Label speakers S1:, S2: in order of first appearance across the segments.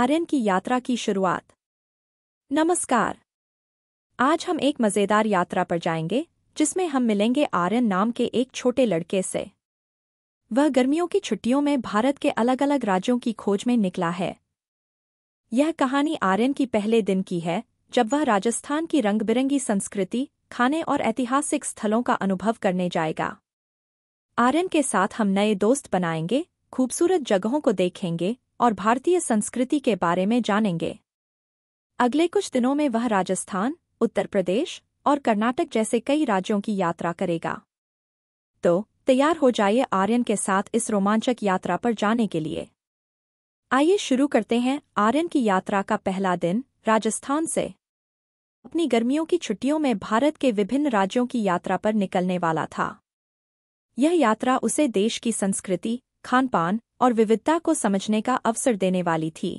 S1: आर्यन की यात्रा की शुरुआत नमस्कार आज हम एक मज़ेदार यात्रा पर जाएंगे जिसमें हम मिलेंगे आर्यन नाम के एक छोटे लड़के से वह गर्मियों की छुट्टियों में भारत के अलग अलग राज्यों की खोज में निकला है यह कहानी आर्यन की पहले दिन की है जब वह राजस्थान की रंग बिरंगी संस्कृति खाने और ऐतिहासिक स्थलों का अनुभव करने जाएगा आर्यन के साथ हम नए दोस्त बनाएंगे खूबसूरत जगहों को देखेंगे और भारतीय संस्कृति के बारे में जानेंगे अगले कुछ दिनों में वह राजस्थान उत्तर प्रदेश और कर्नाटक जैसे कई राज्यों की यात्रा करेगा तो तैयार हो जाइए आर्यन के साथ इस रोमांचक यात्रा पर जाने के लिए आइए शुरू करते हैं आर्यन की यात्रा का पहला दिन राजस्थान से अपनी गर्मियों की छुट्टियों में भारत के विभिन्न राज्यों की यात्रा पर निकलने वाला था यह यात्रा उसे देश की संस्कृति खानपान और विविधता को समझने का अवसर देने वाली थी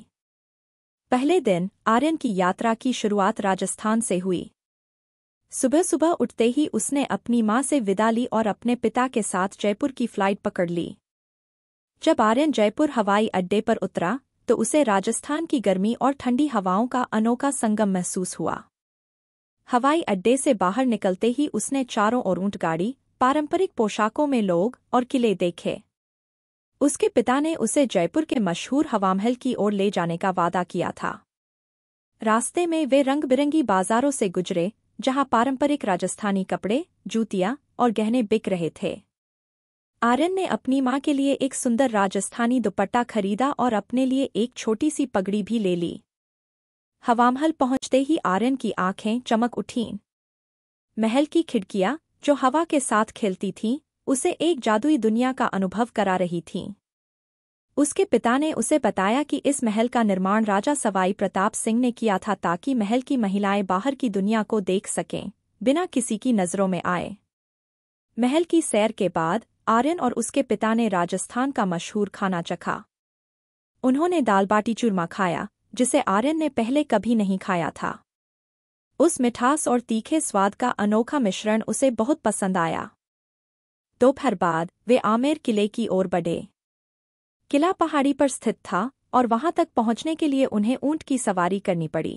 S1: पहले दिन आर्यन की यात्रा की शुरुआत राजस्थान से हुई सुबह सुबह उठते ही उसने अपनी माँ से विदा ली और अपने पिता के साथ जयपुर की फ्लाइट पकड़ ली जब आर्यन जयपुर हवाई अड्डे पर उतरा तो उसे राजस्थान की गर्मी और ठंडी हवाओं का अनोखा संगम महसूस हुआ हवाई अड्डे से बाहर निकलते ही उसने चारों ओर ऊंट गाड़ी पारंपरिक पोशाकों में लोग और किले देखे उसके पिता ने उसे जयपुर के मशहूर हवामहल की ओर ले जाने का वादा किया था रास्ते में वे रंग बिरंगी बाजारों से गुजरे जहां पारंपरिक राजस्थानी कपड़े जूतियां और गहने बिक रहे थे आर्यन ने अपनी माँ के लिए एक सुंदर राजस्थानी दुपट्टा खरीदा और अपने लिए एक छोटी सी पगड़ी भी ले ली हवामहल पहुंचते ही आर्यन की आंखें चमक उठीं महल की खिड़कियां जो हवा के साथ खेलती थीं उसे एक जादुई दुनिया का अनुभव करा रही थीं उसके पिता ने उसे बताया कि इस महल का निर्माण राजा सवाई प्रताप सिंह ने किया था ताकि महल की महिलाएं बाहर की दुनिया को देख सकें बिना किसी की नज़रों में आए महल की सैर के बाद आर्यन और उसके पिता ने राजस्थान का मशहूर खाना चखा उन्होंने दाल बाटी चूरमा खाया जिसे आर्यन ने पहले कभी नहीं खाया था उस मिठास और तीखे स्वाद का अनोखा मिश्रण उसे बहुत पसंद आया दोपहर बाद वे आमेर किले की ओर बढ़े किला पहाड़ी पर स्थित था और वहां तक पहुंचने के लिए उन्हें ऊंट की सवारी करनी पड़ी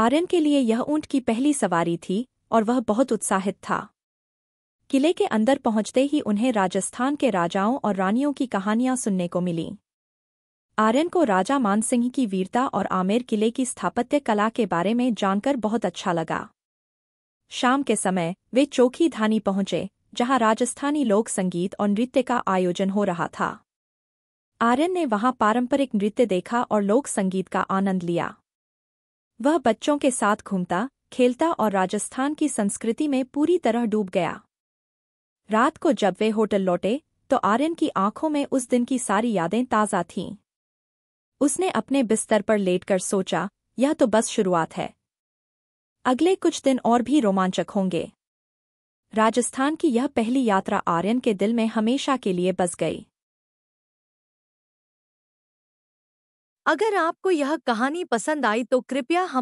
S1: आर्यन के लिए यह ऊंट की पहली सवारी थी और वह बहुत उत्साहित था किले के अंदर पहुंचते ही उन्हें राजस्थान के राजाओं और रानियों की कहानियां सुनने को मिलीं आर्यन को राजा मानसिंह की वीरता और आमेर किले की स्थापत्य कला के बारे में जानकर बहुत अच्छा लगा शाम के समय वे चोखी धानी पहुंचे जहां राजस्थानी लोक संगीत और नृत्य का आयोजन हो रहा था आर्यन ने वहां पारंपरिक नृत्य देखा और लोक संगीत का आनंद लिया वह बच्चों के साथ घूमता खेलता और राजस्थान की संस्कृति में पूरी तरह डूब गया रात को जब वे होटल लौटे तो आर्यन की आंखों में उस दिन की सारी यादें ताज़ा थीं उसने अपने बिस्तर पर लेटकर सोचा यह तो बस शुरुआत है अगले कुछ दिन और भी रोमांचक होंगे राजस्थान की यह पहली यात्रा आर्यन के दिल में हमेशा के लिए बस गई अगर आपको यह कहानी पसंद आई तो कृपया हम